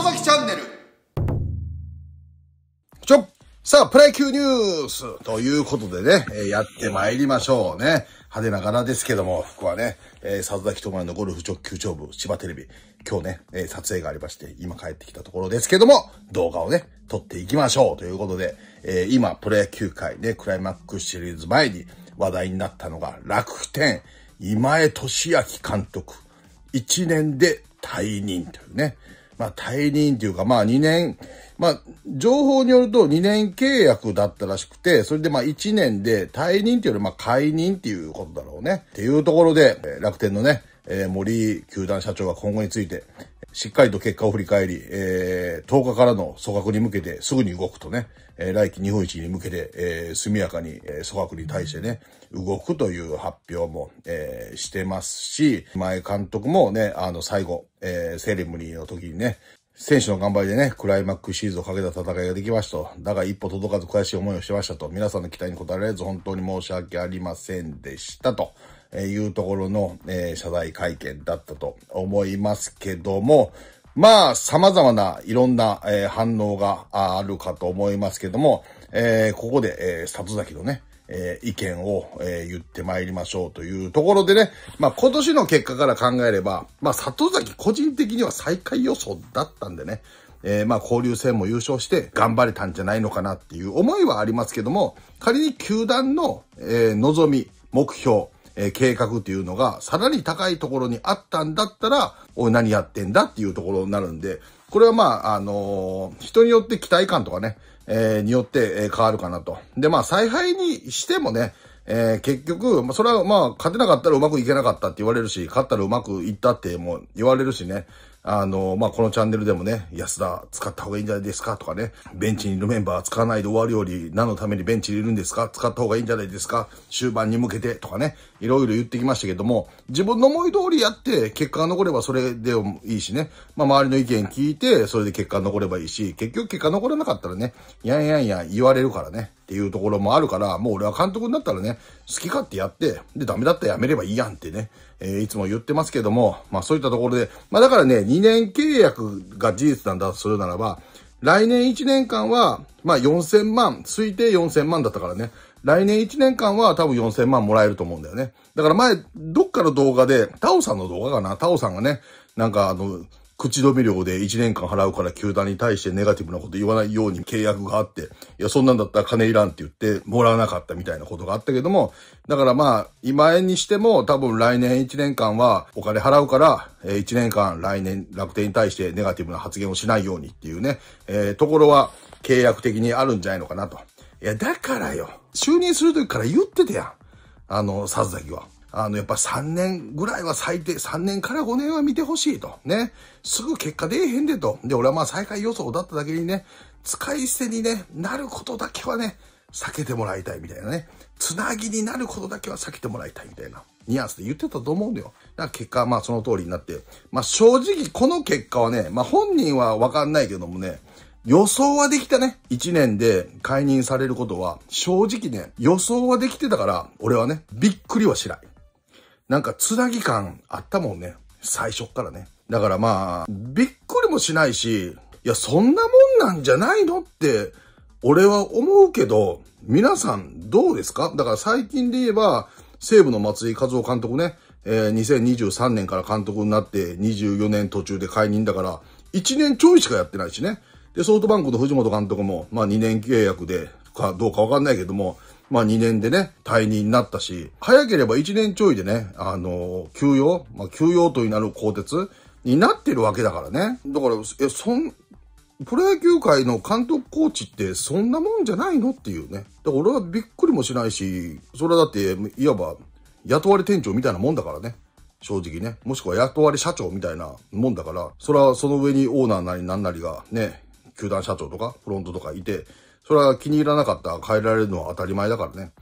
野崎チャンネル。ちょさあ、プロ野球ニュースということでね、えー、やってまいりましょうね。派手な柄ですけども、服はね、えー、里崎智也のゴルフ直球勝負、千葉テレビ、今日ね、えー、撮影がありまして、今帰ってきたところですけども、動画をね、撮っていきましょうということで、えー、今、プロ野球界ね、クライマックスシリーズ前に話題になったのが、楽天、今江俊明監督、1年で退任というね、まあ、退任というか、まあ、2年、まあ、情報によると2年契約だったらしくて、それでまあ1年で退任というよりまあ解任っていうことだろうね。っていうところで、楽天のね、え森球団社長は今後について、しっかりと結果を振り返り、えー、10日からの組閣に向けてすぐに動くとね、えー、来期日本一に向けて、えー、速やかに、えー、組閣に対してね、動くという発表も、えー、してますし、前監督もね、あの、最後、えー、セレモニーの時にね、選手の頑張りでね、クライマックスシリーズをかけた戦いができましたと。だが一歩届かず悔しい思いをしましたと。皆さんの期待に応えられず本当に申し訳ありませんでしたと。えいうところの、え謝罪会見だったと思いますけども、まあ、様々ないろんな、え反応があるかと思いますけども、えここで、え里崎のね、えー、意見を、えー、言ってまいりましょうというところでね、まあ、今年の結果から考えれば、まあ、里崎個人的には最下位予想だったんでね、えー、まあ、交流戦も優勝して頑張れたんじゃないのかなっていう思いはありますけども、仮に球団の、え望み、目標、え計画っていうのがさらに高いところにあったんだったら、おい何やってんだっていうところになるんで、これはまあ、あのー、人によって期待感とかね、えー、によって、え変わるかなと。で、まあ、采配にしてもね、えー、結局、まあ、それはまあ、勝てなかったらうまくいけなかったって言われるし、勝ったらうまくいったっても言われるしね。あの、まあ、このチャンネルでもね、安田使った方がいいんじゃないですかとかね、ベンチにいるメンバー使わないで終わるより、何のためにベンチにいるんですか使った方がいいんじゃないですか終盤に向けてとかね、いろいろ言ってきましたけども、自分の思い通りやって、結果が残ればそれでもいいしね、まあ、周りの意見聞いて、それで結果残ればいいし、結局結果残らなかったらね、やんやんやん言われるからね、っていうところもあるから、もう俺は監督になったらね、好き勝手やって、で、ダメだったらやめればいいやんってね、えー、いつも言ってますけども、まあそういったところで、まあだからね、2年契約が事実なんだとするならば、来年1年間は、まあ4000万、推定4000万だったからね。来年1年間は多分4000万もらえると思うんだよね。だから前、どっかの動画で、タオさんの動画かなタオさんがね、なんかあの、口止め料で1年間払うから球団に対してネガティブなこと言わないように契約があって、いや、そんなんだったら金いらんって言ってもらわなかったみたいなことがあったけども、だからまあ、今円にしても多分来年1年間はお金払うから、え1年間来年楽天に対してネガティブな発言をしないようにっていうね、えー、ところは契約的にあるんじゃないのかなと。いや、だからよ、就任する時から言ってたやん。あの、さずだは。あの、やっぱ3年ぐらいは最低、3年から5年は見てほしいと。ね。すぐ結果出えへんでと。で、俺はまあ再開予想だっただけにね、使い捨てに、ね、なることだけはね、避けてもらいたいみたいなね。つなぎになることだけは避けてもらいたいみたいなニュアンスで言ってたと思うんだよ。だから結果はまあその通りになって。まあ正直この結果はね、まあ本人はわかんないけどもね、予想はできたね。1年で解任されることは、正直ね、予想はできてたから、俺はね、びっくりはしない。なんかつなぎ感あったもんね。最初っからね。だからまあ、びっくりもしないし、いや、そんなもんなんじゃないのって、俺は思うけど、皆さんどうですかだから最近で言えば、西武の松井和夫監督ね、えー、2023年から監督になって、24年途中で解任だから、1年ちょいしかやってないしね。で、ソフトバンクの藤本監督も、まあ2年契約で、かどうかわかんないけども、まあ2年でね、退任になったし、早ければ1年ちょいでね、あのー、休養、まあ休養とになる更迭になってるわけだからね。だから、え、そん、プロ野球界の監督コーチってそんなもんじゃないのっていうね。だから俺はびっくりもしないし、それはだって、いわば、雇われ店長みたいなもんだからね。正直ね。もしくは雇われ社長みたいなもんだから、それはその上にオーナーなりなんなりがね、球団社長とかフロントとかいて、それは気に入らなかったら変えられるのは当たり前だからね。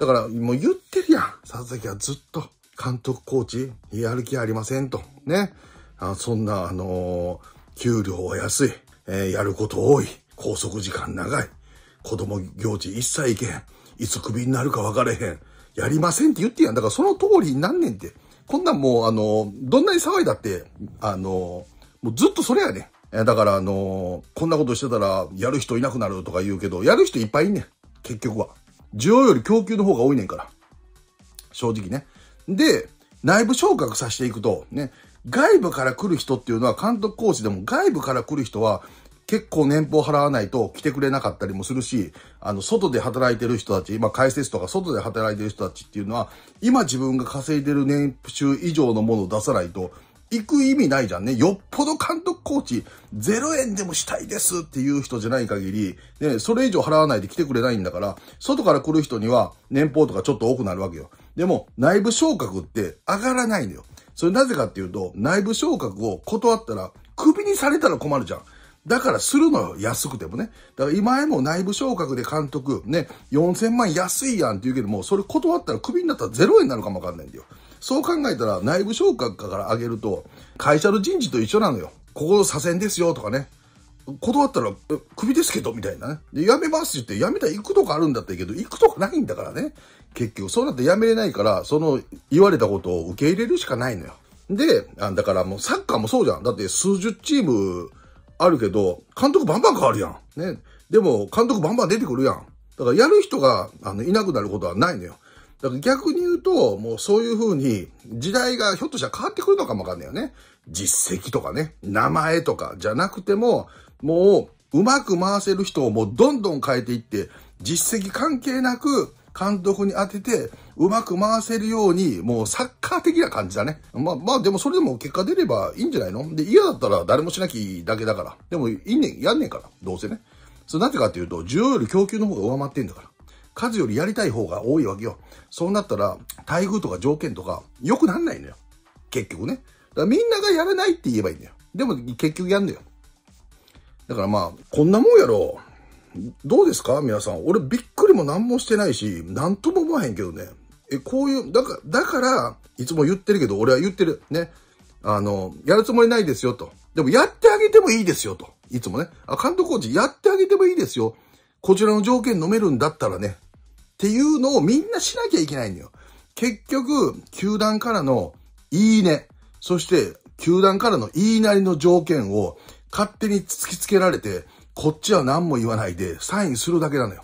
だからもう言ってるやん。佐々木はずっと監督コーチ、やる気ありませんと。ね。あそんな、あのー、給料は安い。えー、やること多い。拘束時間長い。子供行事一切行けへん。いつクビになるか分かれへん。やりませんって言ってやん。だからその通りになんねんって。こんなんもう、あのー、どんなに騒いだって、あのー、もうずっとそれやねん。えだからあのこんなことしてたらやる人いなくなるとか言うけど、やる人いっぱいいんねん。結局は。需要より供給の方が多いねんから。正直ね。で、内部昇格させていくと、ね、外部から来る人っていうのは監督コーチでも外部から来る人は結構年俸払わないと来てくれなかったりもするし、あの、外で働いてる人たち、今解説とか外で働いてる人たちっていうのは、今自分が稼いでる年収以上のものを出さないと、行く意味ないじゃんね。よっぽど監督コーチ0円でもしたいですっていう人じゃない限り、ね、それ以上払わないで来てくれないんだから、外から来る人には年俸とかちょっと多くなるわけよ。でも内部昇格って上がらないのよ。それなぜかっていうと、内部昇格を断ったら、クビにされたら困るじゃん。だからするのよ、安くてもね。だから今へも内部昇格で監督、ね、4000万安いやんって言うけども、それ断ったらクビになったら0円になるかもわかんないんだよ。そう考えたら内部昇格から上げると、会社の人事と一緒なのよ。ここ左遷ですよとかね。断ったら、クビですけど、みたいなね。で、辞めますって言って、辞めたら行くとかあるんだったけど、行くとかないんだからね。結局、そうなって辞めれないから、その、言われたことを受け入れるしかないのよ。で、だからもうサッカーもそうじゃん。だって数十チームあるけど、監督バンバン変わるやん。ね。でも、監督バンバン出てくるやん。だからやる人が、あの、いなくなることはないのよ。だから逆に言うと、もうそういう風に時代がひょっとしたら変わってくるのかもわかんないよね。実績とかね、名前とかじゃなくても、もううまく回せる人をもうどんどん変えていって、実績関係なく監督に当てて、うまく回せるように、もうサッカー的な感じだね。まあまあでもそれでも結果出ればいいんじゃないので、嫌だったら誰もしなきゃだけだから。でもいいねやんねんから、どうせね。それなぜかっていうと、需要より供給の方が上回ってんだから。数よりやりたい方が多いわけよ。そうなったら、待遇とか条件とか、良くなんないのよ。結局ね。だからみんながやらないって言えばいいんだよ。でも、結局やんのよ。だからまあ、こんなもんやろ。どうですか皆さん。俺びっくりも何もしてないし、なんとも思わへんけどね。え、こういう、だから、だから、いつも言ってるけど、俺は言ってる。ね。あの、やるつもりないですよ、と。でも、やってあげてもいいですよ、と。いつもね。あ、監督コーチ、やってあげてもいいですよ。こちらの条件飲めるんだったらね、っていうのをみんなしなきゃいけないんだよ。結局、球団からのいいね、そして球団からの言いなりの条件を勝手に突きつけられて、こっちは何も言わないでサインするだけなのよ。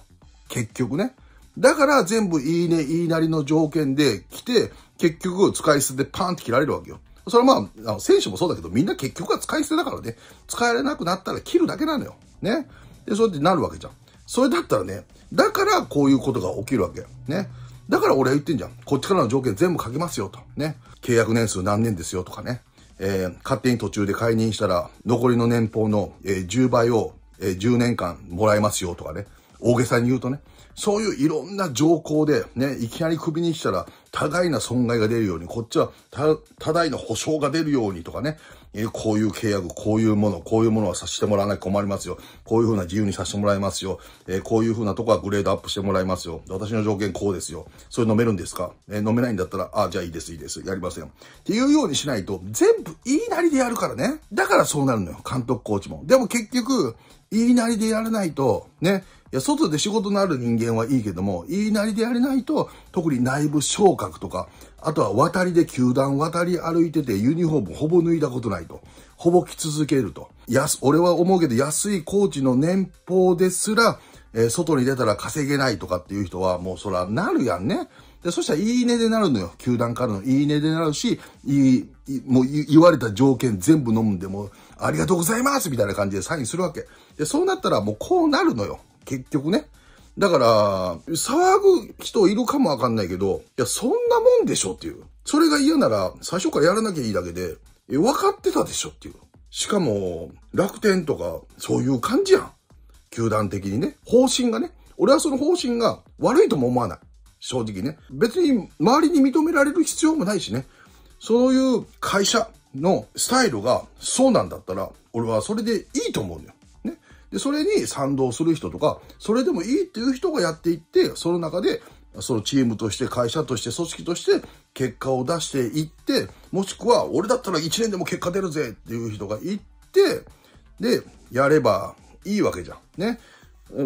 結局ね。だから全部いいね、言いなりの条件で来て、結局使い捨てでパーンって切られるわけよ。それはまあ、あ選手もそうだけど、みんな結局は使い捨てだからね。使えれなくなったら切るだけなのよ。ね。で、そうやってなるわけじゃん。それだったらね、だからこういうことが起きるわけ。ね。だから俺は言ってんじゃん。こっちからの条件全部書けますよと。ね。契約年数何年ですよとかね。えー、勝手に途中で解任したら、残りの年俸の、えー、10倍を、えー、10年間もらえますよとかね。大げさに言うとね。そういういろんな条項で、ね、いきなり首にしたら、多大な損害が出るように、こっちは、た、多大な保証が出るようにとかね。えこういう契約、こういうもの、こういうものはさせてもらわない困りますよ。こういうふうな自由にさせてもらいますよ。えこういうふうなとこはグレードアップしてもらいますよ。私の条件こうですよ。それ飲めるんですかえ飲めないんだったら、あ、じゃあいいです、いいです。やりません。っていうようにしないと、全部言いなりでやるからね。だからそうなるのよ。監督、コーチも。でも結局、言いなりでやらないと、ね。いや、外で仕事のある人間はいいけども、言いなりでやれないと、特に内部昇格とか、あとは渡りで球団渡り歩いててユニフォームほぼ脱いだことないと。ほぼ着続けると。安、俺は思うけど安いコーチの年俸ですら、えー、外に出たら稼げないとかっていう人はもうそらなるやんね。で、そしたらいいねでなるのよ。球団からのいいねでなるし、いい、もう言われた条件全部飲むんで、もう、ありがとうございますみたいな感じでサインするわけ。で、そうなったらもうこうなるのよ。結局ね。だから、騒ぐ人いるかもわかんないけど、いや、そんなもんでしょっていう。それが嫌なら、最初からやらなきゃいいだけで、え、分かってたでしょっていう。しかも、楽天とか、そういう感じやん。球団的にね。方針がね。俺はその方針が悪いとも思わない。正直ね。別に、周りに認められる必要もないしね。そういう会社のスタイルがそうなんだったら、俺はそれでいいと思うのよ。で、それに賛同する人とか、それでもいいっていう人がやっていって、その中で、そのチームとして、会社として、組織として、結果を出していって、もしくは、俺だったら1年でも結果出るぜっていう人がいって、で、やればいいわけじゃん。ね。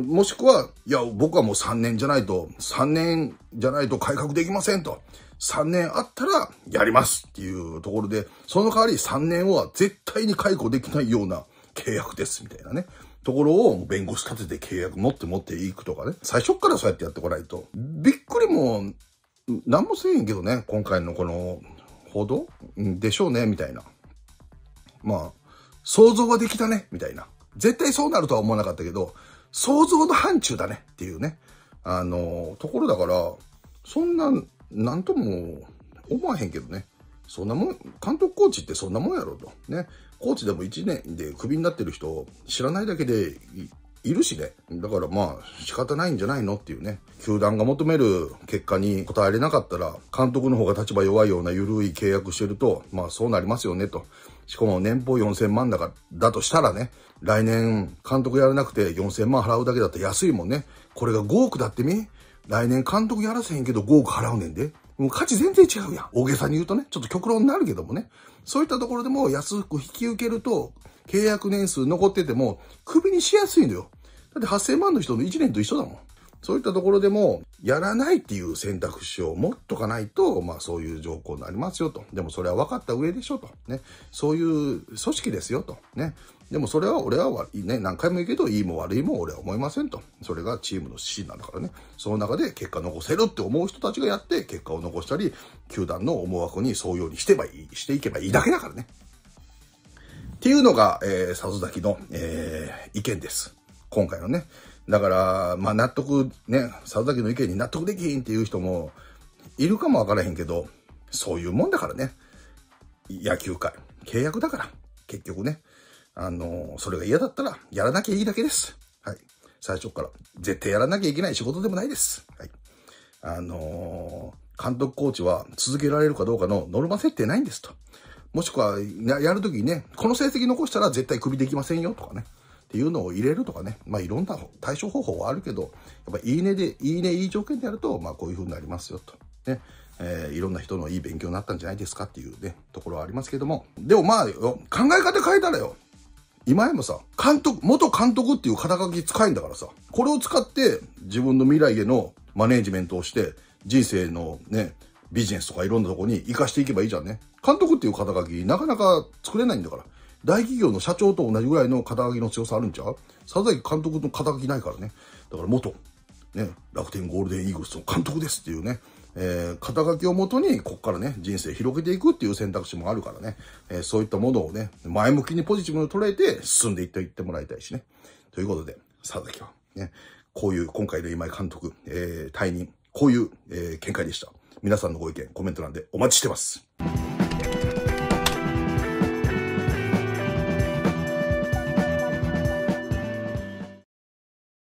もしくは、いや、僕はもう3年じゃないと、3年じゃないと改革できませんと。3年あったらやりますっていうところで、その代わり3年は絶対に解雇できないような契約ですみたいなね。ところを弁護士立てて契約持って持っていくとかね。最初からそうやってやってこないと。びっくりも、なんもせえへんけどね、今回のこの報道でしょうね、みたいな。まあ、想像はできたね、みたいな。絶対そうなるとは思わなかったけど、想像の範疇だねっていうね。あの、ところだから、そんな、なんとも思わへんけどね。そんなもん、監督コーチってそんなもんやろと。ね。コーチでも1年でクビになってる人、知らないだけでいるしね。だからまあ仕方ないんじゃないのっていうね。球団が求める結果に応えれなかったら、監督の方が立場弱いような緩い契約してると、まあそうなりますよねと。しかも年俸4000万だか、だとしたらね、来年監督やらなくて4000万払うだけだっら安いもんね。これが5億だってみ来年監督やらせへんけど5億払うねんで。もう価値全然違うやん。大げさに言うとね、ちょっと極論になるけどもね。そういったところでも安く引き受けると、契約年数残ってても、首にしやすいのよ。だって8000万の人の1年と一緒だもん。そういったところでも、やらないっていう選択肢を持っとかないと、まあそういう条項になりますよと。でもそれは分かった上でしょと。ね。そういう組織ですよと。ね。でもそれは俺はね、何回も言うけど、いいも悪いも俺は思いませんと。それがチームの指針なんだからね。その中で結果残せるって思う人たちがやって、結果を残したり、球団の思惑に沿うようにしてばいい、していけばいいだけだからね。っていうのが、えー、里崎の、えー、意見です。今回のね。だから、まあ納得、ね、里崎の意見に納得できんっていう人もいるかもわからへんけど、そういうもんだからね。野球界。契約だから。結局ね。あの、それが嫌だったら、やらなきゃいいだけです。はい。最初から。絶対やらなきゃいけない仕事でもないです。はい。あのー、監督コーチは続けられるかどうかのノルマ設定ないんですと。もしくは、やるときにね、この成績残したら絶対クビできませんよとかね。っていうのを入れるとかね、まあ、いろんな対処方法はあるけど、やっぱいいねで、いいね、いい条件でやると、まあ、こういうふうになりますよと。ね。えー、いろんな人のいい勉強になったんじゃないですかっていうね、ところはありますけども。でもまあ、考え方変えたらよ。今もさ、監督、元監督っていう肩書き使えんだからさ、これを使って自分の未来へのマネージメントをして、人生のね、ビジネスとかいろんなとこに活かしていけばいいじゃんね。監督っていう肩書き、なかなか作れないんだから。大企業の社長と同じぐらいの肩書きの強さあるんちゃう佐々木監督の肩書きないからね。だから元、ね、楽天ゴールデンイーグルスの監督ですっていうね、えー、肩書きをもとに、こっからね、人生広げていくっていう選択肢もあるからね、えー、そういったものをね、前向きにポジティブに捉えて進んでいっていってもらいたいしね。ということで、佐々木は、ね、こういう、今回の今井監督、えー、退任、こういう、えー、見解でした。皆さんのご意見、コメント欄でお待ちしてます。